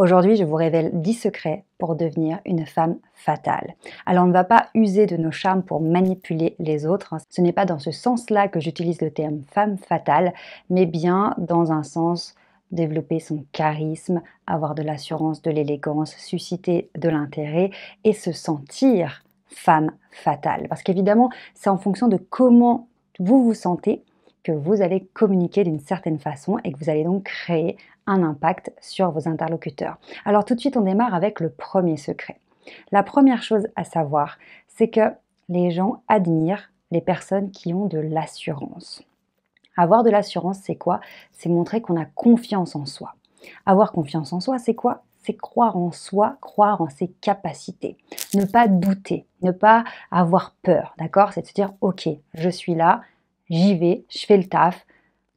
Aujourd'hui, je vous révèle 10 secrets pour devenir une femme fatale. Alors, on ne va pas user de nos charmes pour manipuler les autres. Hein. Ce n'est pas dans ce sens-là que j'utilise le terme femme fatale, mais bien dans un sens développer son charisme, avoir de l'assurance, de l'élégance, susciter de l'intérêt et se sentir femme fatale. Parce qu'évidemment, c'est en fonction de comment vous vous sentez que vous allez communiquer d'une certaine façon et que vous allez donc créer un impact sur vos interlocuteurs. Alors tout de suite, on démarre avec le premier secret. La première chose à savoir, c'est que les gens admirent les personnes qui ont de l'assurance. Avoir de l'assurance, c'est quoi C'est montrer qu'on a confiance en soi. Avoir confiance en soi, c'est quoi c'est croire en soi, croire en ses capacités. Ne pas douter, ne pas avoir peur, d'accord C'est de se dire, ok, je suis là, j'y vais, je fais le taf,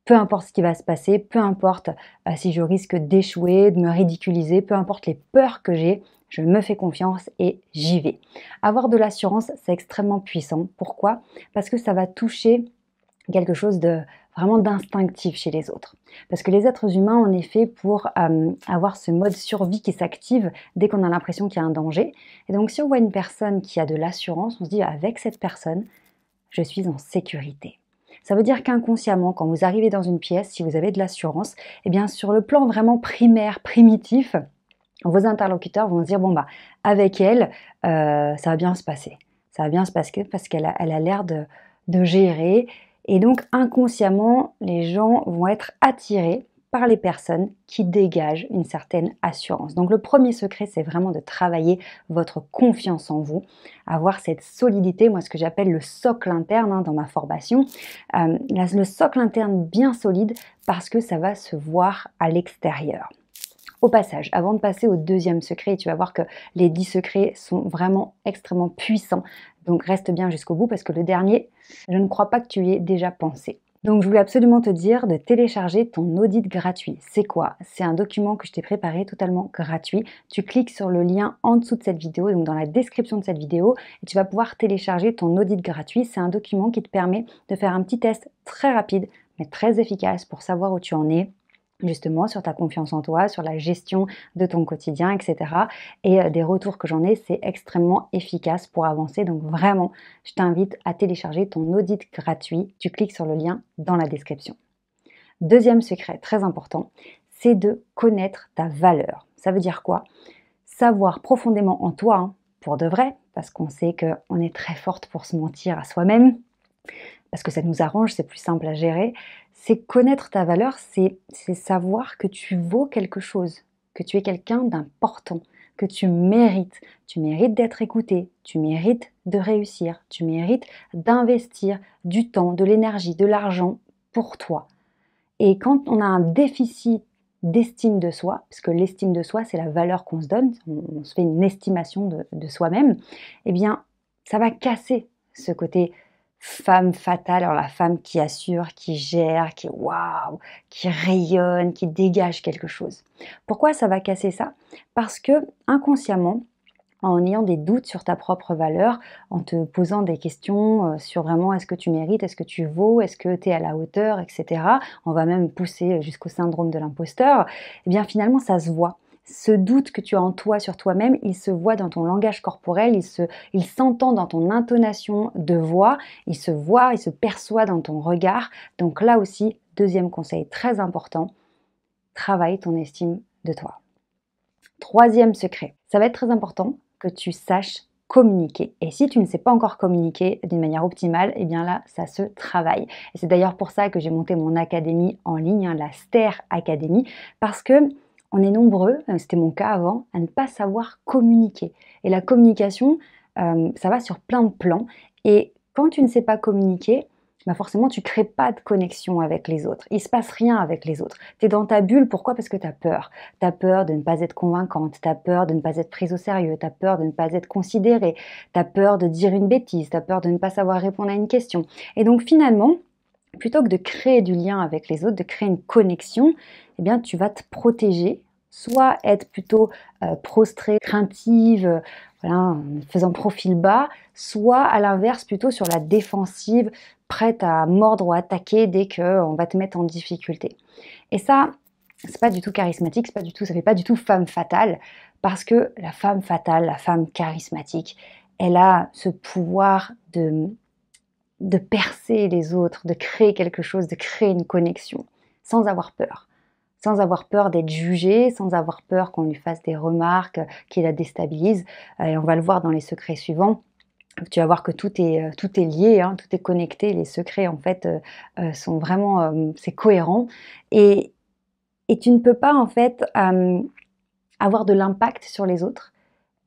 peu importe ce qui va se passer, peu importe euh, si je risque d'échouer, de me ridiculiser, peu importe les peurs que j'ai, je me fais confiance et j'y vais. Avoir de l'assurance, c'est extrêmement puissant. Pourquoi Parce que ça va toucher quelque chose de vraiment d'instinctif chez les autres. Parce que les êtres humains, en effet, pour euh, avoir ce mode survie qui s'active dès qu'on a l'impression qu'il y a un danger. Et donc si on voit une personne qui a de l'assurance, on se dit avec cette personne, je suis en sécurité. Ça veut dire qu'inconsciemment, quand vous arrivez dans une pièce, si vous avez de l'assurance, eh bien sur le plan vraiment primaire, primitif, vos interlocuteurs vont se dire bon bah avec elle, euh, ça va bien se passer. Ça va bien se passer parce qu'elle a, l'air de gérer. Et donc inconsciemment, les gens vont être attirés par les personnes qui dégagent une certaine assurance. Donc le premier secret, c'est vraiment de travailler votre confiance en vous, avoir cette solidité, moi ce que j'appelle le socle interne hein, dans ma formation, euh, le socle interne bien solide parce que ça va se voir à l'extérieur. Au passage, avant de passer au deuxième secret, tu vas voir que les dix secrets sont vraiment extrêmement puissants. Donc reste bien jusqu'au bout parce que le dernier, je ne crois pas que tu y aies déjà pensé. Donc je voulais absolument te dire de télécharger ton audit gratuit. C'est quoi C'est un document que je t'ai préparé totalement gratuit. Tu cliques sur le lien en dessous de cette vidéo, donc dans la description de cette vidéo, et tu vas pouvoir télécharger ton audit gratuit. C'est un document qui te permet de faire un petit test très rapide, mais très efficace pour savoir où tu en es justement sur ta confiance en toi, sur la gestion de ton quotidien, etc. Et euh, des retours que j'en ai, c'est extrêmement efficace pour avancer. Donc vraiment, je t'invite à télécharger ton audit gratuit. Tu cliques sur le lien dans la description. Deuxième secret très important, c'est de connaître ta valeur. Ça veut dire quoi Savoir profondément en toi, hein, pour de vrai, parce qu'on sait qu'on est très forte pour se mentir à soi-même, parce que ça nous arrange, c'est plus simple à gérer, c'est connaître ta valeur, c'est savoir que tu vaux quelque chose, que tu es quelqu'un d'important, que tu mérites. Tu mérites d'être écouté, tu mérites de réussir, tu mérites d'investir du temps, de l'énergie, de l'argent pour toi. Et quand on a un déficit d'estime de soi, parce que l'estime de soi, c'est la valeur qu'on se donne, on, se fait une estimation de, de soi-même, eh bien, ça va casser ce côté femme fatale, alors la femme qui assure, qui gère, qui waouh, qui rayonne, qui dégage quelque chose. Pourquoi ça va casser ça Parce que inconsciemment, en ayant des doutes sur ta propre valeur, en te posant des questions euh, sur vraiment est-ce que tu mérites, est-ce que tu vaux, est-ce que tu es à la hauteur, etc. On va même pousser jusqu'au syndrome de l'imposteur. Et eh bien finalement, ça se voit ce doute que tu as en toi sur toi-même, il se voit dans ton langage corporel, il, s'entend dans ton intonation de voix, il se voit, il se perçoit dans ton regard. Donc là aussi, deuxième conseil très important, travaille ton estime de toi. Troisième secret, ça va être très important que tu saches communiquer. Et si tu ne sais pas encore communiquer d'une manière optimale, eh bien là, ça se travaille. Et c'est d'ailleurs pour ça que j'ai monté mon académie en ligne, hein, la STER Academy, parce que on est nombreux, euh, c'était mon cas avant, à ne pas savoir communiquer. Et la communication, euh, ça va sur plein de plans. Et quand tu ne sais pas communiquer, bah forcément, tu crées pas de connexion avec les autres. Il se passe rien avec les autres. Tu es dans ta bulle, pourquoi Parce que tu as peur. Tu as peur de ne pas être convaincante, tu as peur de ne pas être prise au sérieux, tu as peur de ne pas être considérée, tu as peur de dire une bêtise, tu as peur de ne pas savoir répondre à une question. Et donc finalement, plutôt que de créer du lien avec les autres, de créer une connexion, eh bien, tu vas te protéger soit être plutôt euh, prostrée, craintive, euh, faisant profil bas, soit à l'inverse plutôt sur la défensive, prête à mordre ou attaquer dès qu'on euh, va te mettre en difficulté. Et ça, c'est pas du tout charismatique, c'est pas du tout, ça fait pas du tout femme fatale, parce que la femme fatale, la femme charismatique, elle a ce pouvoir de, de percer les autres, de créer quelque chose, de créer une connexion, sans avoir peur sans avoir peur d'être jugé, sans avoir peur qu'on lui fasse des remarques euh, qui la déstabilisent. Euh, et on va le voir dans les secrets suivants. Tu vas voir que tout est, euh, tout est lié, hein, tout est connecté. Les secrets, en fait, sont vraiment, c'est cohérent. Et, et, tu ne peux pas, en fait, avoir de l'impact sur les autres,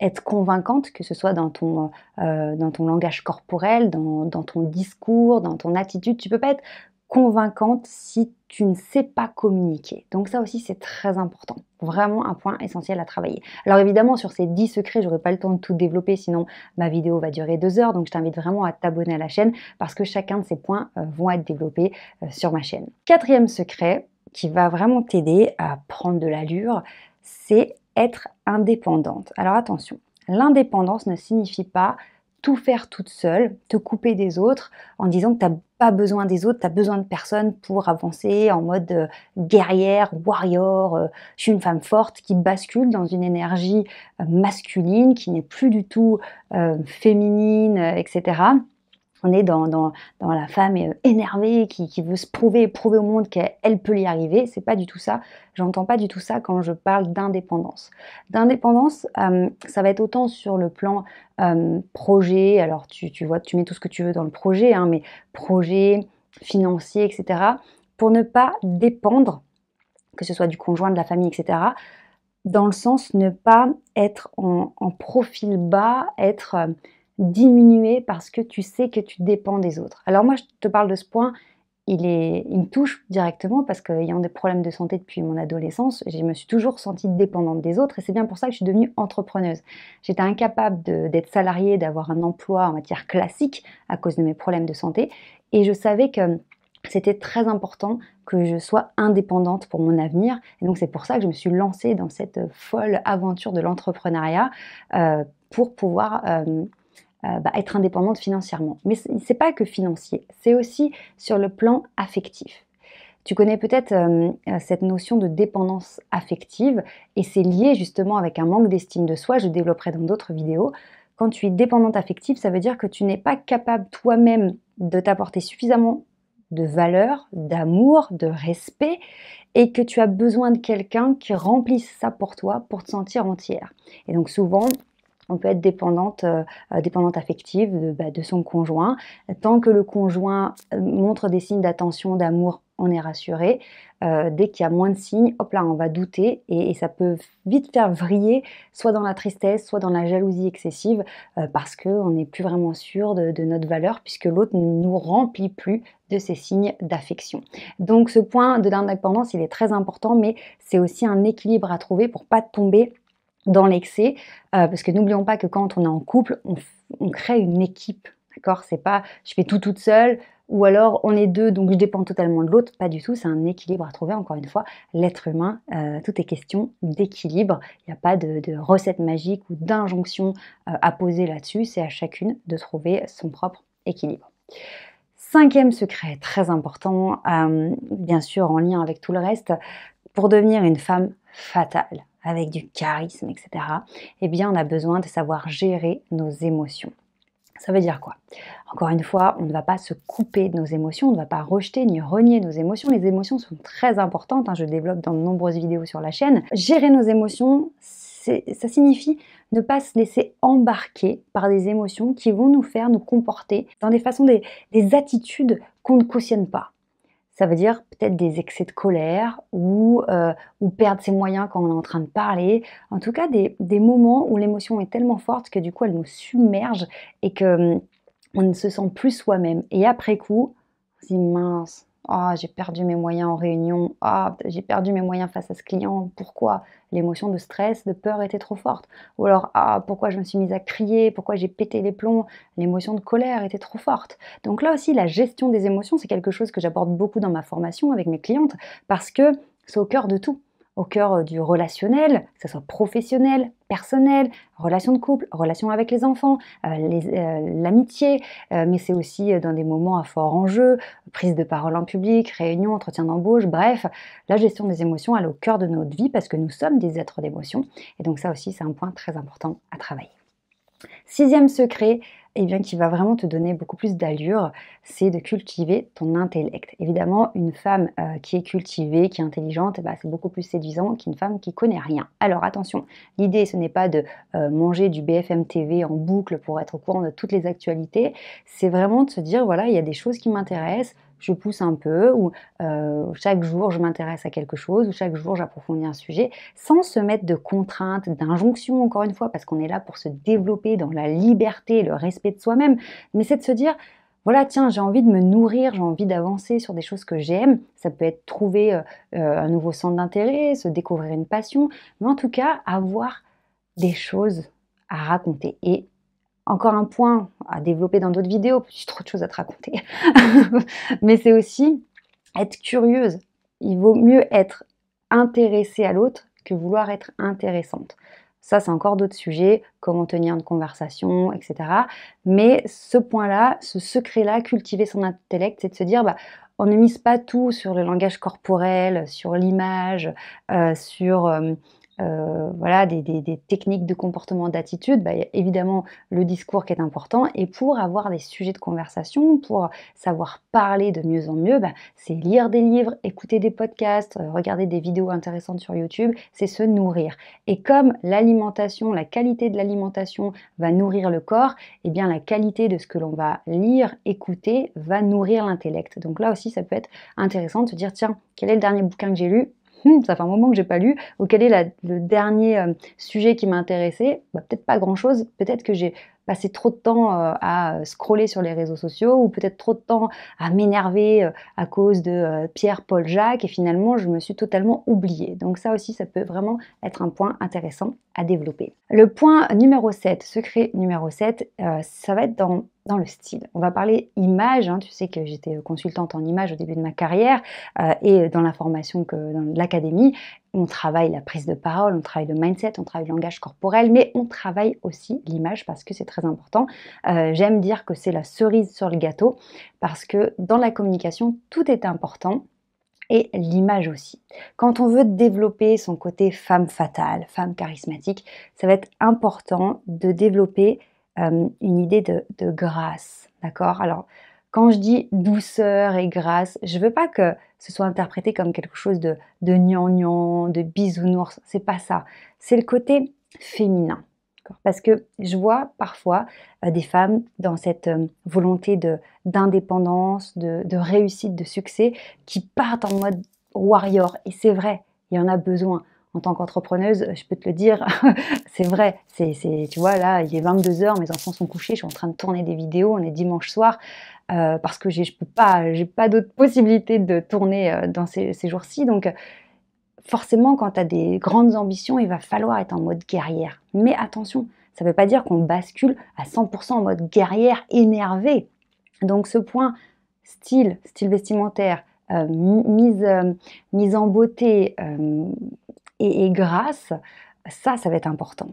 être convaincante, que ce soit dans ton, dans ton langage corporel, dans, ton discours, dans ton attitude. Tu ne peux pas être convaincante si tu ne sais pas communiquer. Donc ça aussi c'est très important, vraiment un point essentiel à travailler. Alors évidemment sur ces 10 secrets, j'aurai pas le temps de tout développer sinon ma vidéo va durer 2 heures, donc je t'invite vraiment à t'abonner à la chaîne parce que chacun de ces points euh, vont être développés euh, sur ma chaîne. Quatrième secret qui va vraiment t'aider à prendre de l'allure, c'est être indépendante. Alors attention, l'indépendance ne signifie pas tout faire toute seule, te couper des autres en disant que tu n'as pas besoin des autres, tu as besoin de personne pour avancer en mode euh, guerrière, warrior, euh, je suis une femme forte qui bascule dans une énergie euh, masculine qui n'est plus du tout féminine, etc on est dans, la femme euh, énervée qui, qui, veut se prouver prouver au monde qu'elle peut y arriver. C'est pas du tout ça. J'entends pas du tout ça quand je parle d'indépendance. D'indépendance, euh, ça va être autant sur le plan euh, projet. Alors tu, tu, vois, tu mets tout ce que tu veux dans le projet, hein, mais projet, financier, etc. Pour ne pas dépendre, que ce soit du conjoint, de la famille, etc dans le sens ne pas être en, en profil bas, être diminuer parce que tu sais que tu dépends des autres. Alors moi, je te parle de ce point, il, est, il me touche directement parce qu'ayant des problèmes de santé depuis mon adolescence, je me suis toujours sentie dépendante des autres et c'est bien pour ça que je suis devenue entrepreneuse. J'étais incapable d'être salariée, d'avoir un emploi en matière classique à cause de mes problèmes de santé et je savais que c'était très important que je sois indépendante pour mon avenir. Et donc c'est pour ça que je me suis lancée dans cette folle aventure de l'entrepreneuriat euh, pour pouvoir euh, euh, bah, être indépendante financièrement. Mais ce c'est pas que financier, c'est aussi sur le plan affectif. Tu connais peut-être euh, euh, cette notion de dépendance affective et c'est lié justement avec un manque d'estime de soi, je développerai dans d'autres vidéos. Quand tu es dépendante affective, ça veut dire que tu n'es pas capable toi-même de t'apporter suffisamment de valeur, d'amour, de respect et que tu as besoin de quelqu'un qui remplisse ça pour toi pour te sentir entière. Et donc souvent, on peut être dépendante, euh, euh, dépendante affective bah, de, son conjoint. Tant que le conjoint euh, montre des signes d'attention, d'amour, on est rassuré. dès qu'il y a moins de signes, hop là, on va douter et, ça peut vite faire vriller, soit dans la tristesse, soit dans la jalousie excessive, parce qu'on n'est plus vraiment sûr de, de notre valeur, puisque l'autre ne nous remplit plus de ces signes d'affection. Donc ce point de l'indépendance, il est très important, mais c'est aussi un équilibre à trouver pour pas tomber dans l'excès, euh, parce que n'oublions pas que quand on est en couple, on, crée une équipe, d'accord C'est pas je fais tout toute seule, ou alors on est deux, donc je dépends totalement de l'autre. Pas du tout, c'est un équilibre à trouver. Encore une fois, l'être humain, euh, tout est question d'équilibre. Il n'y a pas de, recette magique ou d'injonction euh, à poser là-dessus. C'est à chacune de trouver son propre équilibre. Cinquième secret, très important, bien sûr en lien avec tout le reste, pour devenir une femme fatale avec du charisme, etc., eh bien, on a besoin de savoir gérer nos émotions. Ça veut dire quoi Encore une fois, on ne va pas se couper de nos émotions, on ne va pas rejeter ni renier nos émotions. Les émotions sont très importantes, hein, je développe dans de nombreuses vidéos sur la chaîne. Gérer nos émotions, ça signifie ne pas se laisser embarquer par des émotions qui vont nous faire nous comporter dans des façons, des attitudes qu'on ne cautionne pas ça veut dire peut-être des excès de colère ou, euh, ou, perdre ses moyens quand on est en train de parler. En tout cas, des, moments où l'émotion est tellement forte que du coup, elle nous submerge et que hum, on ne se sent plus soi-même. Et après coup, c'est mince, ah, j'ai perdu mes moyens en réunion. Ah, j'ai perdu mes moyens face à ce client. Pourquoi L'émotion de stress, de peur était trop forte. Ou alors, ah, pourquoi je me suis mise à crier Pourquoi j'ai pété les plombs L'émotion de colère était trop forte. Donc là aussi, la gestion des émotions, c'est quelque chose que j'aborde beaucoup dans ma formation avec mes clientes parce que c'est au cœur de tout au cœur euh, du relationnel, que ce soit professionnel, personnel, relation de couple, relation avec les enfants, euh, euh, l'amitié, mais c'est aussi dans des moments à fort enjeu, prise de parole en public, réunion, entretien d'embauche, bref, la gestion des émotions, elle est au cœur de notre vie parce que nous sommes des êtres d'émotion, et donc ça aussi c'est un point très important à travailler. Sixième secret, et eh bien, qui va vraiment te donner beaucoup plus d'allure, c'est de cultiver ton intellect. Évidemment, une femme euh, qui est cultivée, qui est intelligente, bah, c'est beaucoup plus séduisant qu'une femme qui connaît rien. Alors attention, l'idée ce n'est pas de euh, manger du BFM TV en boucle pour être au courant de toutes les actualités, c'est vraiment de se dire voilà, il y a des choses qui m'intéressent, je pousse un peu, ou euh, chaque jour je m'intéresse à quelque chose, ou chaque jour j'approfondis un sujet, sans se mettre de contraintes, d'injonctions, encore une fois, parce qu'on est là pour se développer dans la liberté, le respect de soi-même, mais c'est de se dire, voilà, tiens, j'ai envie de me nourrir, j'ai envie d'avancer sur des choses que j'aime. Ça peut être trouver euh, euh, un nouveau centre d'intérêt, se découvrir une passion, mais en tout cas, avoir des choses à raconter. Et encore un point à développer dans d'autres vidéos, j'ai trop de choses à te raconter. Mais c'est aussi être curieuse. Il vaut mieux être intéressée à l'autre que vouloir être intéressante. Ça, c'est encore d'autres sujets, comment tenir une conversation, etc. Mais ce point-là, ce secret-là, cultiver son intellect, c'est de se dire, bah, on ne mise pas tout sur le langage corporel, sur l'image, euh, sur euh, euh, voilà, des, techniques de comportement, d'attitude, bah, évidemment le discours qui est important. Et pour avoir des sujets de conversation, pour savoir parler de mieux en mieux, bah, c'est lire des livres, écouter des podcasts, euh, regarder des vidéos intéressantes sur YouTube, c'est se nourrir. Et comme l'alimentation, la qualité de l'alimentation va nourrir le corps, eh bien la qualité de ce que l'on va lire, écouter, va nourrir l'intellect. Donc là aussi, ça peut être intéressant de se dire, tiens, quel est le dernier bouquin que j'ai lu Hmm, ça fait un moment que j'ai pas lu, auquel est le dernier euh, sujet qui m'a intéressé bah, Peut-être pas grand-chose, peut-être que j'ai passé trop de temps euh, à euh, scroller sur les réseaux sociaux, ou peut-être trop de temps à m'énerver à cause de Pierre, Paul, Jacques, et finalement je me suis totalement oubliée. Donc ça aussi, ça peut vraiment être un point intéressant à développer. Le point numéro 7, secret numéro 7, ça va être dans dans le style. On va parler image, hein. tu sais que j'étais euh, consultante en image au début de ma carrière euh, et dans la formation que dans l'académie, on travaille la prise de parole, on travaille le mindset, on travaille le langage corporel, mais on travaille aussi l'image parce que c'est très important. Euh, j'aime dire que c'est la cerise sur le gâteau parce que dans la communication, tout est important et l'image aussi. Quand on veut développer son côté femme fatale, femme charismatique, ça va être important de développer euh, une idée de, grâce, d'accord Alors, quand je dis douceur et grâce, je ne veux pas que ce soit interprété comme quelque chose de, de gnangnan, de bisounours, c'est pas ça. C'est le côté féminin. Parce que je vois parfois euh, des femmes dans cette euh, volonté d'indépendance, de, réussite, de succès, qui partent en mode warrior. Et c'est vrai, il y en a besoin en tant qu'entrepreneuse, je peux te le dire, c'est vrai. C'est, tu vois, là, il est 22h, mes enfants sont couchés, je suis en train de tourner des vidéos, on est dimanche soir, euh, parce que je n'ai pas, j'ai pas d'autres possibilités de tourner euh, dans ces, jours-ci. Donc, forcément, quand tu as des grandes ambitions, il va falloir être en mode guerrière. Mais attention, ça ne veut pas dire qu'on bascule à 100% en mode guerrière énervé. Donc, ce point style, style vestimentaire, euh, mise, mise en beauté, et, grâce, ça, ça va être important.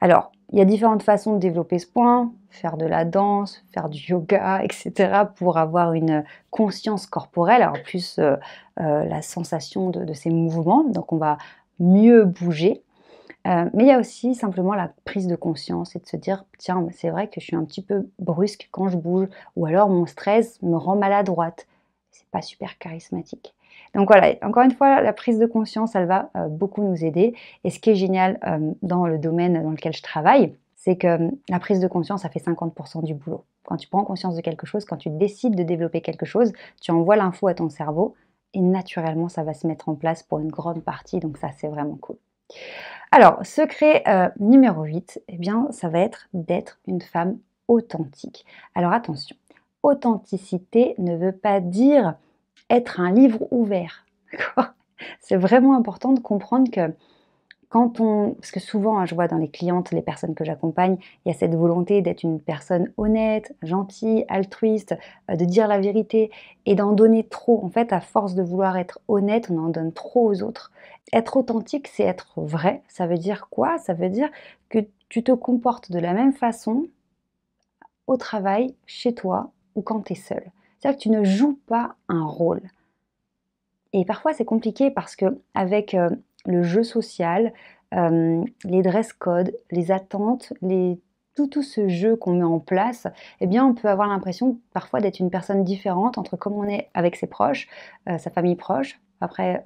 Alors, il y a différentes façons de développer ce point, faire de la danse, faire du yoga, etc., pour avoir une conscience corporelle, en plus euh, euh, la sensation de, ces mouvements, donc on va mieux bouger. Euh, mais il y a aussi simplement la prise de conscience et de se dire, tiens, c'est vrai que je suis un petit peu brusque quand je bouge, ou alors mon stress me rend maladroite, c'est pas super charismatique. Donc voilà, encore une fois, la prise de conscience, elle va euh, beaucoup nous aider. Et ce qui est génial euh, dans le domaine dans lequel je travaille, c'est que euh, la prise de conscience, ça fait 50% du boulot. Quand tu prends conscience de quelque chose, quand tu décides de développer quelque chose, tu envoies l'info à ton cerveau et naturellement, ça va se mettre en place pour une grande partie. Donc ça, c'est vraiment cool. Alors, secret numéro 8, eh bien, ça va être d'être une femme authentique. Alors attention, authenticité ne veut pas dire être un livre ouvert. C'est vraiment important de comprendre que quand on... Parce que souvent, hein, je vois dans les clientes, les personnes que j'accompagne, il y a cette volonté d'être une personne honnête, gentille, altruiste, euh, de dire la vérité et d'en donner trop. En fait, à force de vouloir être honnête, on en donne trop aux autres. Être authentique, c'est être vrai. Ça veut dire quoi Ça veut dire que tu te comportes de la même façon au travail, chez toi, ou quand tu es seul. C'est-à-dire que tu ne joues pas un rôle. Et parfois c'est compliqué parce que avec euh, le jeu social, euh, les dress codes, les attentes, tout, ce jeu qu'on met en place, eh bien on peut avoir l'impression parfois d'être une personne différente entre comment on est avec ses proches, euh, sa famille proche, après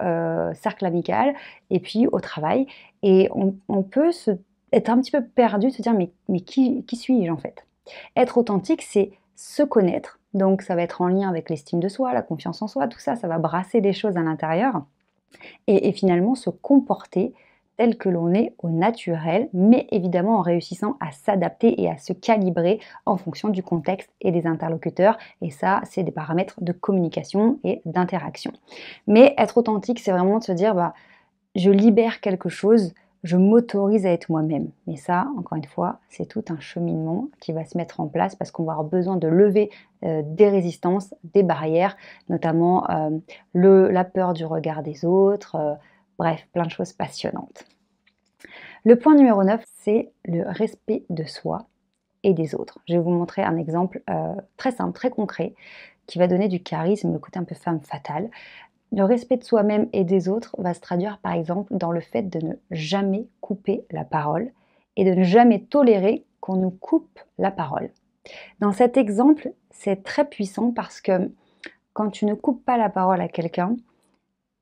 cercle amical, et puis au travail. Et on, peut être un petit peu perdu, se dire mais, mais qui suis-je en fait Être authentique, c'est se connaître. Donc ça va être en lien avec l'estime de soi, la confiance en soi, tout ça, ça va brasser des choses à l'intérieur. Et, finalement se comporter tel que l'on est au naturel, mais évidemment en réussissant à s'adapter et à se calibrer en fonction du contexte et des interlocuteurs. Et ça, c'est des paramètres de communication et d'interaction. Mais être authentique, c'est vraiment de se dire, bah, je libère quelque chose je m'autorise à être moi-même. Mais ça, encore une fois, c'est tout un cheminement qui va se mettre en place parce qu'on va avoir besoin de lever euh, des résistances, des barrières, notamment euh, le, la peur du regard des autres, euh, bref, plein de choses passionnantes. Le point numéro 9, c'est le respect de soi et des autres. Je vais vous montrer un exemple très simple, très concret, qui va donner du charisme, le côté un peu femme fatale. Le respect de soi-même et des autres va se traduire par exemple dans le fait de ne jamais couper la parole et de ne jamais tolérer qu'on nous coupe la parole. Dans cet exemple, c'est très puissant parce que quand tu ne coupes pas la parole à quelqu'un,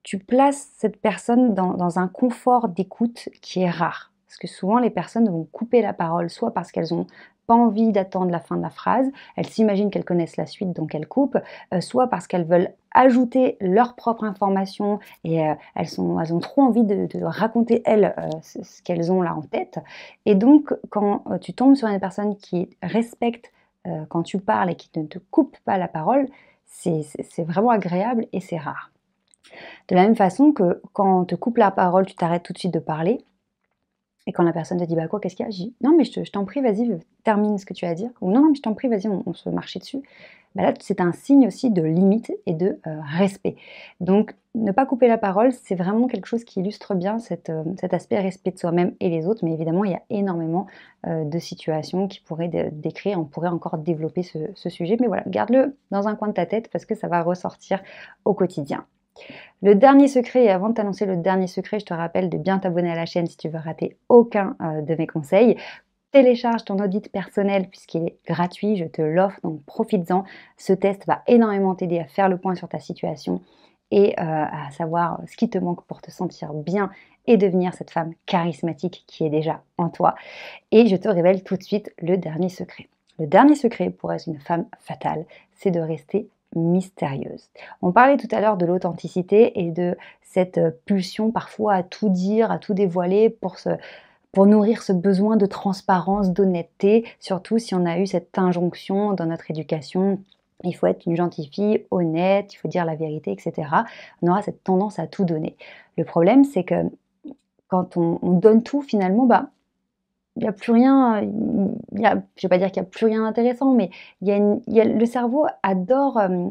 tu places cette personne dans, dans un confort d'écoute qui est rare. Parce que souvent, les personnes vont couper la parole, soit parce qu'elles n'ont pas envie d'attendre la fin de la phrase, elles s'imaginent qu'elles connaissent la suite, donc elles coupent, euh, soit parce qu'elles veulent ajouter leur propre information et euh, elles, ont trop envie de, raconter, elles, euh, ce, ce qu'elles ont là en tête. Et donc, quand tu tombes sur une personne qui respecte quand tu parles et qui ne te coupe pas la parole, c'est vraiment agréable et c'est rare. De la même façon que quand on te coupe la parole, tu t'arrêtes tout de suite de parler, et quand la personne te dit bah quoi, qu'est-ce qu'il y a Je dis non mais je, t'en prie, vas-y, termine ce que tu as à dire. Ou non, non mais je t'en prie, vas-y, on, se marchait dessus. Bah, là, c'est un signe aussi de limite et de euh, respect. Donc, ne pas couper la parole, c'est vraiment quelque chose qui illustre bien euh, cet aspect respect de soi-même et les autres. Mais évidemment, il y a énormément euh, de situations qui pourraient décrire. On pourrait encore développer ce sujet. Mais voilà, garde-le dans un coin de ta tête parce que ça va ressortir au quotidien. Le dernier secret, et avant de t'annoncer le dernier secret, je te rappelle de bien t'abonner à la chaîne si tu veux rater aucun euh, de mes conseils télécharge ton audit personnel puisqu'il est gratuit, je te l'offre, donc profites-en. Ce test va énormément t'aider à faire le point sur ta situation et euh, à savoir ce qui te manque pour te sentir bien et devenir cette femme charismatique qui est déjà en toi. Et je te révèle tout de suite le dernier secret. Le dernier secret pour être une femme fatale, c'est de rester mystérieuse. On parlait tout à l'heure de l'authenticité et de cette euh, pulsion parfois à tout dire, à tout dévoiler pour pour nourrir ce besoin de transparence, d'honnêteté, surtout si on a eu cette injonction dans notre éducation il faut être une gentille fille, honnête, il faut dire la vérité, etc. On aura cette tendance à tout donner. Le problème, c'est que quand on, donne tout, finalement, bah, il n'y a plus rien, euh, je ne vais pas dire qu'il n'y a plus rien d'intéressant, mais le cerveau adore, euh,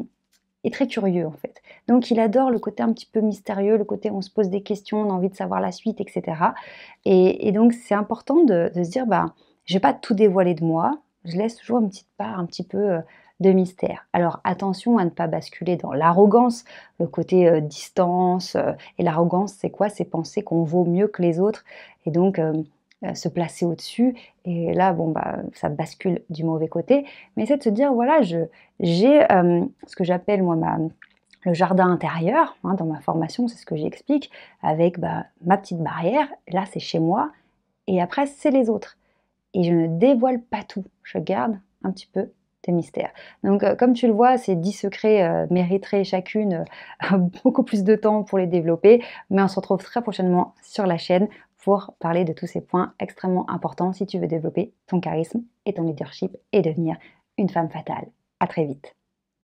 est très curieux en fait. Donc il adore le côté un petit peu mystérieux, le côté on se pose des questions, on a envie de savoir la suite, etc. Et, donc c'est important de, se dire, bah, je ne vais pas tout dévoiler de moi, je laisse toujours une petite part un petit peu... Euh, de mystère. Alors attention à ne pas basculer dans l'arrogance, le côté distance. et l'arrogance, c'est quoi C'est penser qu'on vaut mieux que les autres et donc euh, se placer au-dessus. Et là, bon, bah, ça bascule du mauvais côté. Mais c'est de se dire, voilà, j'ai euh, ce que j'appelle, moi, le jardin intérieur. Hein, dans ma formation, c'est ce que j'explique, avec bah, ma petite barrière. Là, c'est chez moi. Et après, c'est les autres. Et je ne dévoile pas tout. Je garde un petit peu des mystères. Donc, euh, comme tu le vois, ces 10 secrets mériteraient chacune beaucoup plus de temps pour les développer, mais on se retrouve très prochainement sur la chaîne pour parler de tous ces points extrêmement importants si tu veux développer ton charisme et ton leadership et devenir une femme fatale. À très vite.